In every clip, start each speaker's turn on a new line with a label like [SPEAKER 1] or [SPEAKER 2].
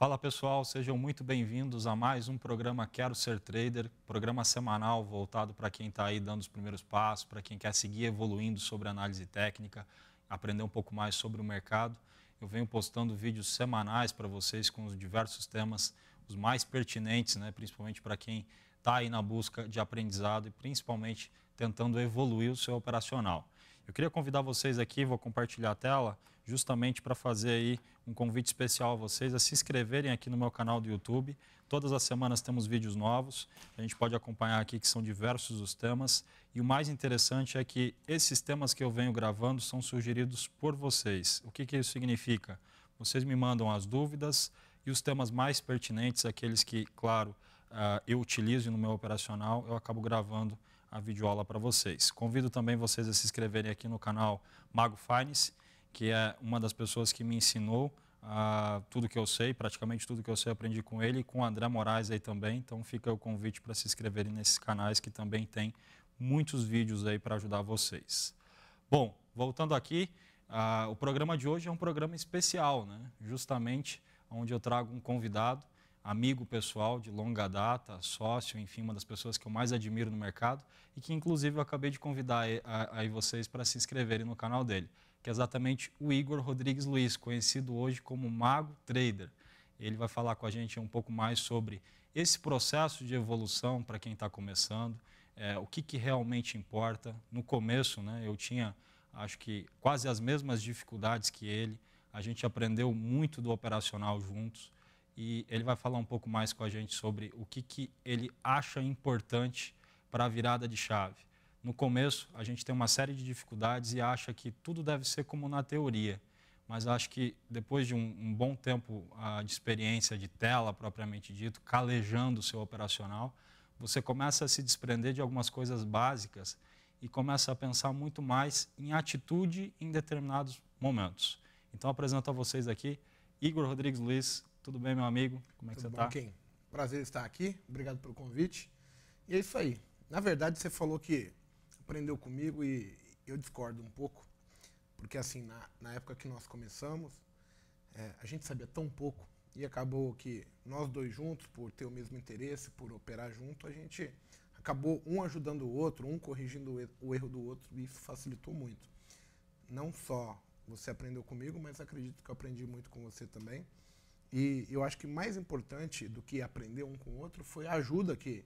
[SPEAKER 1] Fala pessoal, sejam muito bem-vindos a mais um programa Quero Ser Trader, programa semanal voltado para quem está aí dando os primeiros passos, para quem quer seguir evoluindo sobre análise técnica, aprender um pouco mais sobre o mercado. Eu venho postando vídeos semanais para vocês com os diversos temas, os mais pertinentes, né? principalmente para quem está aí na busca de aprendizado e principalmente tentando evoluir o seu operacional. Eu queria convidar vocês aqui, vou compartilhar a tela, justamente para fazer aí um convite especial a vocês a se inscreverem aqui no meu canal do YouTube. Todas as semanas temos vídeos novos, a gente pode acompanhar aqui que são diversos os temas. E o mais interessante é que esses temas que eu venho gravando são sugeridos por vocês. O que, que isso significa? Vocês me mandam as dúvidas e os temas mais pertinentes, aqueles que, claro, ah, eu utilizo no meu operacional, eu acabo gravando a videoaula para vocês. Convido também vocês a se inscreverem aqui no canal Mago Fines, que é uma das pessoas que me ensinou Uh, tudo que eu sei, praticamente tudo que eu sei aprendi com ele e com o André Moraes aí também. Então fica o convite para se inscreverem nesses canais que também tem muitos vídeos aí para ajudar vocês. Bom, voltando aqui, uh, o programa de hoje é um programa especial, né? Justamente onde eu trago um convidado amigo pessoal de longa data, sócio, enfim, uma das pessoas que eu mais admiro no mercado e que, inclusive, eu acabei de convidar aí vocês para se inscreverem no canal dele, que é exatamente o Igor Rodrigues Luiz, conhecido hoje como Mago Trader. Ele vai falar com a gente um pouco mais sobre esse processo de evolução para quem está começando, é, o que, que realmente importa. No começo, né, eu tinha, acho que, quase as mesmas dificuldades que ele. A gente aprendeu muito do operacional juntos e ele vai falar um pouco mais com a gente sobre o que, que ele acha importante para a virada de chave. No começo, a gente tem uma série de dificuldades e acha que tudo deve ser como na teoria, mas acho que depois de um, um bom tempo uh, de experiência de tela, propriamente dito, calejando o seu operacional, você começa a se desprender de algumas coisas básicas e começa a pensar muito mais em atitude em determinados momentos. Então, apresento a vocês aqui Igor Rodrigues Luiz, tudo bem, meu amigo? Como é que Tudo você está? tudo Kim?
[SPEAKER 2] Prazer estar aqui. Obrigado pelo convite. E é isso aí. Na verdade, você falou que aprendeu comigo e eu discordo um pouco. Porque, assim, na, na época que nós começamos, é, a gente sabia tão pouco e acabou que nós dois juntos, por ter o mesmo interesse, por operar junto, a gente acabou um ajudando o outro, um corrigindo o erro do outro e isso facilitou muito. Não só você aprendeu comigo, mas acredito que eu aprendi muito com você também. E eu acho que mais importante do que aprender um com o outro foi a ajuda que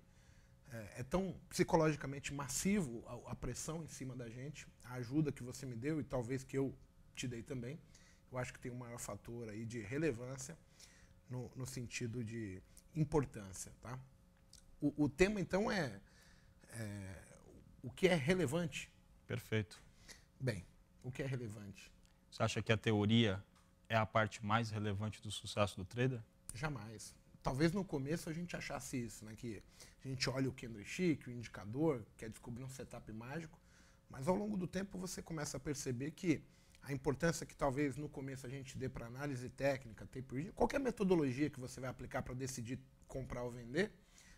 [SPEAKER 2] é, é tão psicologicamente massivo a, a, pressão em cima da gente, a ajuda que você me deu e talvez que eu te dei também. Eu acho que tem um maior fator aí de relevância no, no sentido de importância, tá? O, o tema então é, é o que é relevante. Perfeito. Bem, o que é relevante?
[SPEAKER 1] Você acha que a teoria é a parte mais relevante do sucesso do trader?
[SPEAKER 2] Jamais. Talvez no começo a gente achasse isso, né? Que a gente olha o candlestick, o indicador, quer descobrir um setup mágico, mas ao longo do tempo você começa a perceber que a importância que talvez no começo a gente dê para análise técnica, tempo, qualquer metodologia que você vai aplicar para decidir comprar ou vender,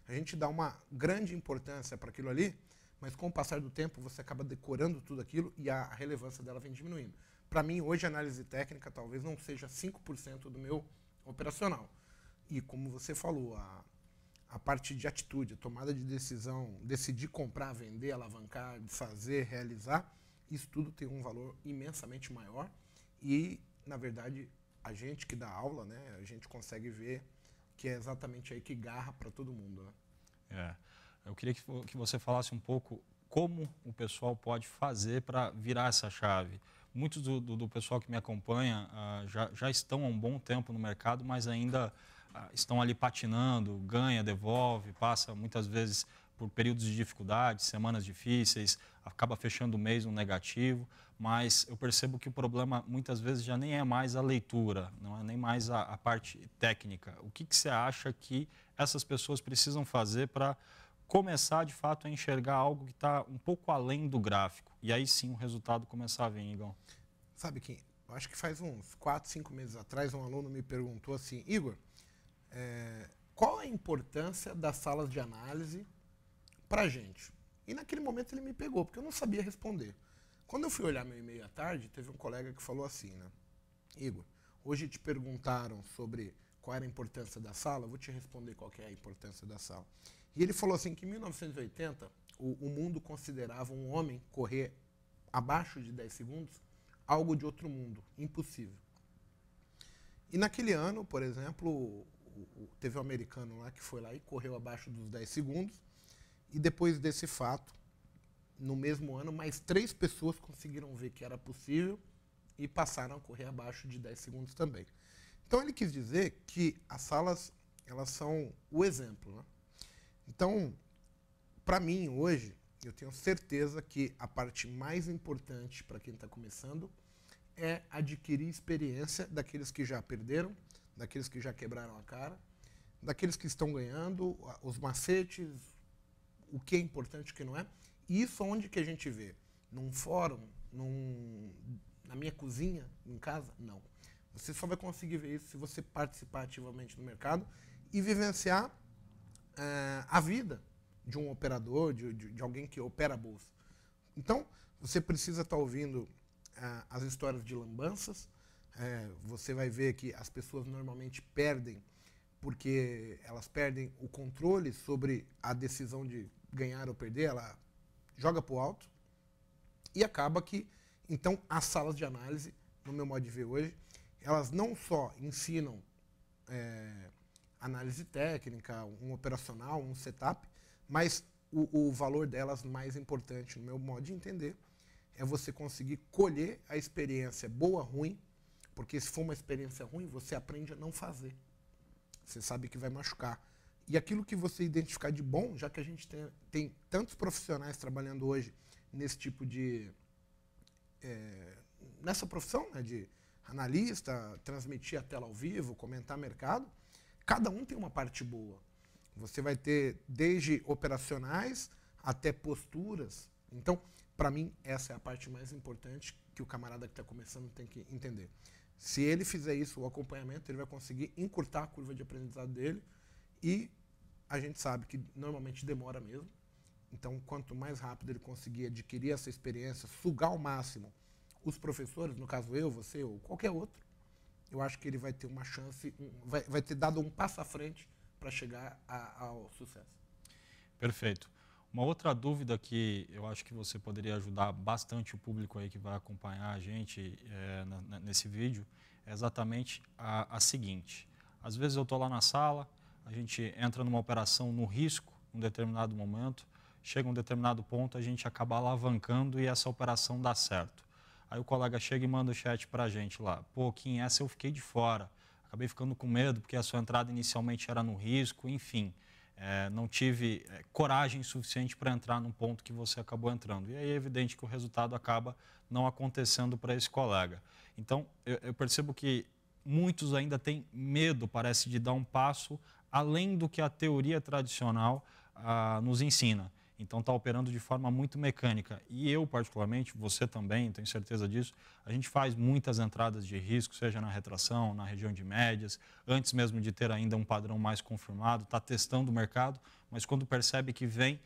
[SPEAKER 2] a gente dá uma grande importância para aquilo ali, mas com o passar do tempo você acaba decorando tudo aquilo e a relevância dela vem diminuindo. Para mim, hoje, análise técnica talvez não seja 5% do meu operacional. E como você falou, a, a parte de atitude, a tomada de decisão, decidir comprar, vender, alavancar, fazer realizar, isso tudo tem um valor imensamente maior. E, na verdade, a gente que dá aula, né, a gente consegue ver que é exatamente aí que garra para todo mundo. Né?
[SPEAKER 1] É. Eu queria que, que você falasse um pouco como o pessoal pode fazer para virar essa chave muitos do, do, do, pessoal que me acompanha uh, já, já estão há um bom tempo no mercado, mas ainda uh, estão ali patinando, ganha, devolve, passa muitas vezes por períodos de dificuldade, semanas difíceis, acaba fechando o mês no negativo, mas eu percebo que o problema muitas vezes já nem é mais a leitura, não é nem mais a, a parte técnica. O que, que você acha que essas pessoas precisam fazer para começar de fato a enxergar algo que está um pouco além do gráfico. E aí sim o resultado começar a vir, Igor. Sabe
[SPEAKER 2] quem? Acho que faz uns 4, 5 meses atrás, um aluno me perguntou assim: Igor, é, qual a importância das salas de análise para a gente? E naquele momento ele me pegou, porque eu não sabia responder. Quando eu fui olhar meu e-mail à tarde, teve um colega que falou assim, né? Igor, hoje te perguntaram sobre qual era a importância da sala, eu vou te responder qual é a importância da sala. E ele falou assim que em 1980 o, o mundo considerava um homem correr abaixo de 10 segundos algo de outro mundo, impossível. E naquele ano, por exemplo, o, o, teve um americano lá que foi lá e correu abaixo dos 10 segundos. E depois desse fato, no mesmo ano, mais três pessoas conseguiram ver que era possível e passaram a correr abaixo de 10 segundos também. Então ele quis dizer que as salas elas são o exemplo. Né? Então, para mim, hoje, eu tenho certeza que a parte mais importante para quem está começando é adquirir experiência daqueles que já perderam, daqueles que já quebraram a cara, daqueles que estão ganhando, os macetes, o que é importante e o que não é. E isso onde que a gente vê? Num fórum, num, na minha cozinha, em casa? Não. Você só vai conseguir ver isso se você participar ativamente do mercado e vivenciar uh, a vida de um operador, de, de, de, alguém que opera a bolsa. Então, você precisa estar tá ouvindo uh, as histórias de lambanças. Uh, você vai ver que as pessoas normalmente perdem porque elas perdem o controle sobre a decisão de ganhar ou perder, ela joga para o alto e acaba que, então, as salas de análise, no meu modo de ver hoje, elas não só ensinam análise técnica, um operacional, um setup, mas o, o valor delas mais importante, no meu modo de entender, é você conseguir colher a experiência boa, ruim, porque se for uma experiência ruim, você aprende a não fazer. Você sabe que vai machucar. E aquilo que você identificar de bom, já que a gente tem, tem tantos profissionais trabalhando hoje nesse tipo de. É, nessa profissão, né, de analista, transmitir a tela ao vivo, comentar mercado, Cada um tem uma parte boa. Você vai ter desde operacionais até posturas. Então, para mim, essa é a parte mais importante que o camarada que está começando tem que entender. Se ele fizer isso, o acompanhamento, ele vai conseguir encurtar a curva de aprendizado dele e a gente sabe que normalmente demora mesmo. Então, quanto mais rápido ele conseguir adquirir essa experiência, sugar ao máximo os professores, no caso eu, você ou qualquer outro, eu acho que ele vai ter uma chance, um, vai, vai, ter dado um passo à frente para chegar a, ao sucesso.
[SPEAKER 1] Perfeito. Uma outra dúvida que eu acho que você poderia ajudar bastante o público aí que vai acompanhar a gente é, na, nesse vídeo é exatamente a, a seguinte. Às vezes eu estou lá na sala, a gente entra numa operação no risco, num determinado momento, chega um determinado ponto, a gente acaba alavancando e essa operação dá certo. Aí o colega chega e manda o chat para a gente lá. Pô, em essa eu fiquei de fora. Acabei ficando com medo porque a sua entrada inicialmente era no risco, enfim. É, não tive é, coragem suficiente para entrar num ponto que você acabou entrando. E aí é evidente que o resultado acaba não acontecendo para esse colega. Então, eu, eu percebo que muitos ainda têm medo, parece, de dar um passo além do que a teoria tradicional ah, nos ensina. Então está operando de forma muito mecânica. E eu, particularmente, você também, tenho certeza disso, a gente faz muitas entradas de risco, seja na retração, na região de médias, antes mesmo de ter ainda um padrão mais confirmado, está testando o mercado, mas quando percebe que vem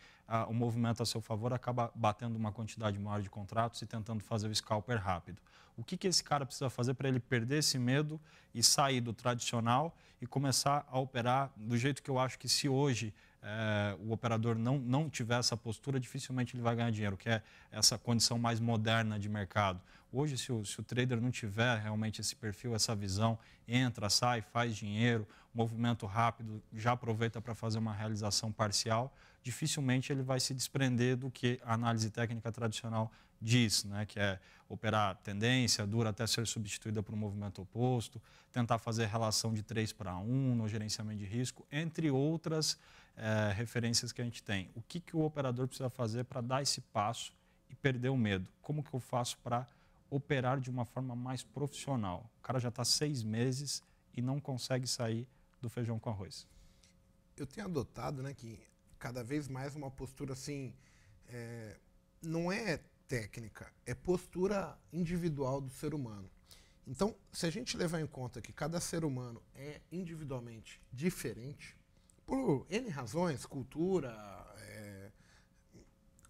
[SPEAKER 1] o movimento a seu favor, acaba batendo uma quantidade maior de contratos e tentando fazer o scalper rápido. O que, que esse cara precisa fazer para ele perder esse medo e sair do tradicional e começar a operar do jeito que eu acho que se hoje é, o operador não, não tiver essa postura, dificilmente ele vai ganhar dinheiro, que é essa condição mais moderna de mercado. Hoje, se o, se o trader não tiver realmente esse perfil, essa visão, entra, sai, faz dinheiro, movimento rápido, já aproveita para fazer uma realização parcial, dificilmente ele vai se desprender do que a análise técnica tradicional diz, né? que é operar tendência, dura até ser substituída por um movimento oposto, tentar fazer relação de 3 para 1 no gerenciamento de risco, entre outras é, referências que a gente tem. O que, que o operador precisa fazer para dar esse passo e perder o medo? Como que eu faço para operar de uma forma mais profissional? O cara já está seis meses e não consegue sair do feijão com arroz.
[SPEAKER 2] Eu tenho adotado, né, que cada vez mais uma postura assim, é, não é técnica, é postura individual do ser humano. Então, se a gente levar em conta que cada ser humano é individualmente diferente, por N razões, cultura, é,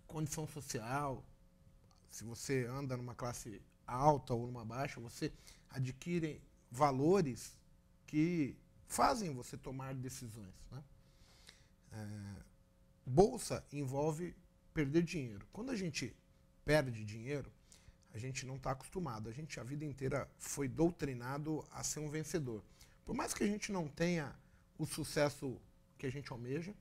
[SPEAKER 2] condição social. Se você anda numa classe alta ou numa baixa, você adquire valores que fazem você tomar decisões. Né? É, bolsa envolve perder dinheiro. Quando a gente perde dinheiro, a gente não está acostumado. A gente a vida inteira foi doutrinado a ser um vencedor. Por mais que a gente não tenha o sucesso que a gente almeja,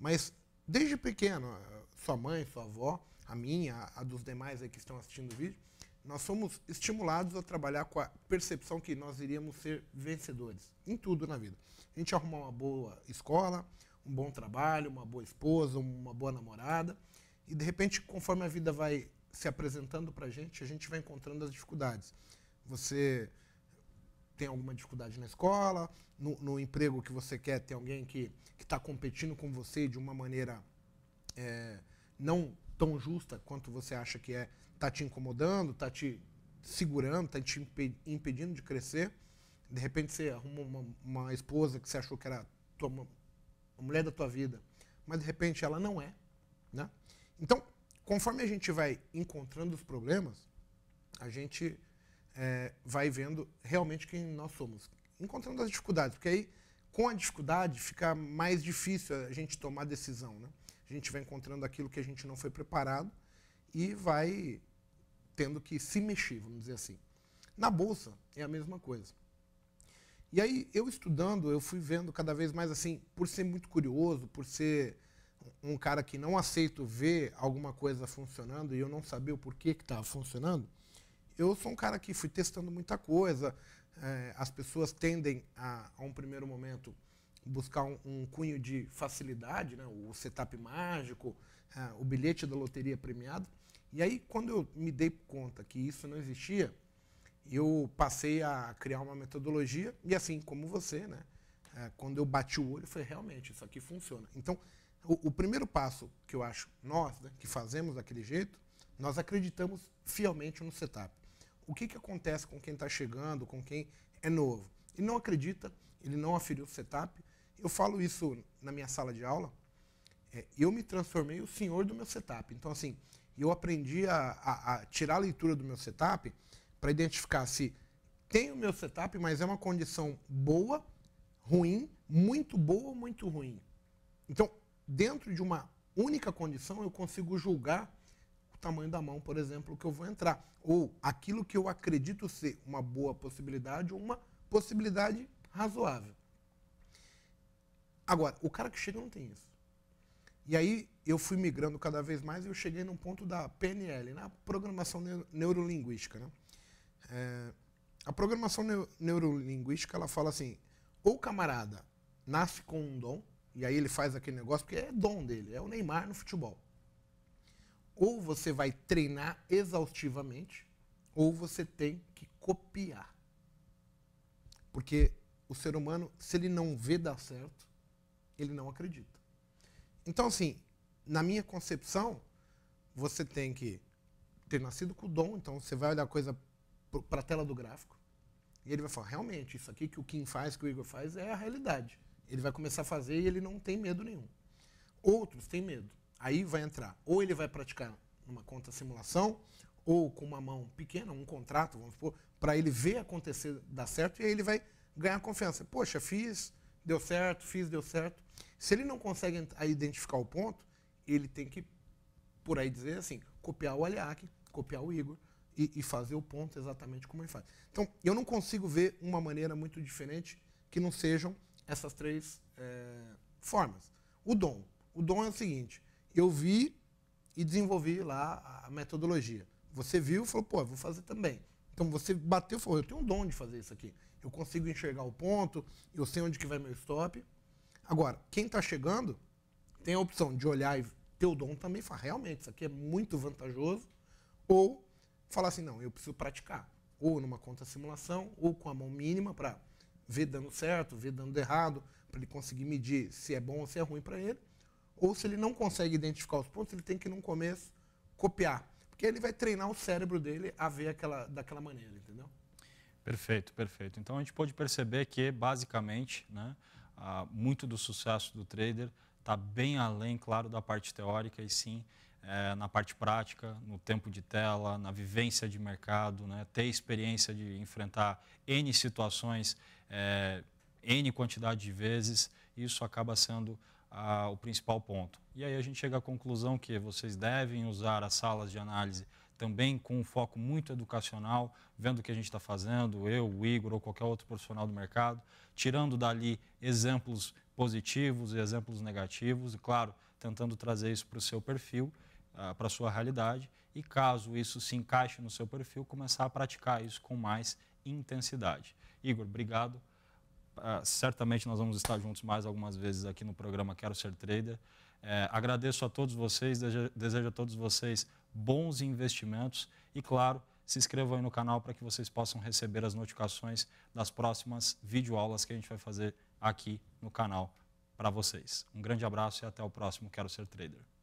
[SPEAKER 2] mas desde pequeno, sua mãe, sua avó, a minha, a dos demais aí que estão assistindo o vídeo, nós somos estimulados a trabalhar com a percepção que nós iríamos ser vencedores em tudo na vida. A gente arrumar uma boa escola, um bom trabalho, uma boa esposa, uma boa namorada, e de repente, conforme a vida vai se apresentando para a gente, a gente vai encontrando as dificuldades. Você tem alguma dificuldade na escola, no, no emprego que você quer tem alguém que está competindo com você de uma maneira é, não tão justa quanto você acha que é, está te incomodando, está te segurando, está te impedindo de crescer. De repente você arruma uma, uma esposa que você achou que era tua, a mulher da tua vida, mas de repente ela não é. Né? Então, conforme a gente vai encontrando os problemas, a gente é, vai vendo realmente quem nós somos, encontrando as dificuldades, porque aí com a dificuldade fica mais difícil a gente tomar decisão, né? A gente vai encontrando aquilo que a gente não foi preparado e vai tendo que se mexer, vamos dizer assim. Na bolsa é a mesma coisa. E aí eu estudando, eu fui vendo cada vez mais assim, por ser muito curioso, por ser um cara que não aceito ver alguma coisa funcionando e eu não saber o porquê que estava funcionando, eu sou um cara que fui testando muita coisa. É, as pessoas tendem a, a um primeiro momento, buscar um, um, cunho de facilidade, né? o setup mágico, é, o bilhete da loteria premiado. E aí, quando eu me dei conta que isso não existia, eu passei a criar uma metodologia, e assim como você, né? É, quando eu bati o olho, foi realmente, isso aqui funciona. Então, o, o, primeiro passo que eu acho, nós, né, que fazemos daquele jeito, nós acreditamos fielmente no setup o que, que acontece com quem está chegando, com quem é novo. Ele não acredita, ele não aferiu o setup. Eu falo isso na minha sala de aula. É, eu me transformei o senhor do meu setup. Então, assim, eu aprendi a, a, a tirar a leitura do meu setup para identificar se tem o meu setup, mas é uma condição boa, ruim, muito boa ou muito ruim. Então, dentro de uma única condição, eu consigo julgar o tamanho da mão, por exemplo, que eu vou entrar. Ou aquilo que eu acredito ser uma boa possibilidade ou uma possibilidade razoável. Agora, o cara que chega não tem isso. E aí eu fui migrando cada vez mais e eu cheguei num ponto da PNL, na né? programação neurolinguística. Né? É, a programação neurolinguística ela fala assim: ou o camarada nasce com um dom, e aí ele faz aquele negócio, porque é dom dele, é o Neymar no futebol ou você vai treinar exaustivamente, ou você tem que copiar. Porque o ser humano, se ele não vê dar certo, ele não acredita. Então, assim, na minha concepção, você tem que ter nascido com o dom, então você vai olhar a coisa para a tela do gráfico, e ele vai falar: realmente, isso aqui que o Kim faz, que o Igor faz, é a realidade. Ele vai começar a fazer e ele não tem medo nenhum. Outros têm medo. Aí vai entrar, ou ele vai praticar numa conta simulação, ou com uma mão pequena, um contrato, vamos supor, para ele ver acontecer dar certo, e aí ele vai ganhar confiança. Poxa, fiz, deu certo, fiz, deu certo. Se ele não consegue identificar o ponto, ele tem que, por aí dizer assim, copiar o Aliac, copiar o Igor e, e fazer o ponto exatamente como ele faz. Então, eu não consigo ver uma maneira muito diferente que não sejam essas três é, formas. O dom. O dom é o seguinte: eu vi e desenvolvi lá a metodologia. Você viu e falou, pô, vou fazer também. Então você bateu e falou, eu tenho um dom de fazer isso aqui. Eu consigo enxergar o ponto, eu sei onde que vai meu stop. Agora, quem está chegando tem a opção de olhar e ter o dom também falar, realmente, isso aqui é muito vantajoso. Ou falar assim, não, eu preciso praticar. Ou numa conta simulação, ou com a mão mínima para ver dando certo, ver dando errado, para ele conseguir medir se é bom ou se é ruim para ele. Ou se ele não consegue identificar os pontos, ele tem que, no começo, copiar. Porque ele vai treinar o cérebro dele a ver aquela, daquela maneira, entendeu?
[SPEAKER 1] Perfeito, perfeito. Então a gente pode perceber que, basicamente, né, ah, muito do sucesso do trader está bem além, claro, da parte teórica e sim é, na parte prática, no tempo de tela, na vivência de mercado, né? ter experiência de enfrentar N situações, é, N quantidade de vezes, isso acaba sendo a, o principal ponto. E aí a gente chega à conclusão que vocês devem usar as salas de análise também com um foco muito educacional, vendo o que a gente está fazendo, eu, o Igor ou qualquer outro profissional do mercado, tirando dali exemplos positivos e exemplos negativos, e claro, tentando trazer isso para o seu perfil, uh, ah, para a sua realidade, e caso isso se encaixe no seu perfil, começar a praticar isso com mais intensidade. Igor, obrigado. Ah, certamente nós vamos estar juntos mais algumas vezes aqui no programa Quero Ser Trader. É, agradeço a todos vocês, desejo, desejo a todos vocês bons investimentos e, claro, se inscrevam aí no canal para que vocês possam receber as notificações das próximas videoaulas que a gente vai fazer aqui no canal para vocês. Um grande abraço e até o próximo Quero Ser Trader.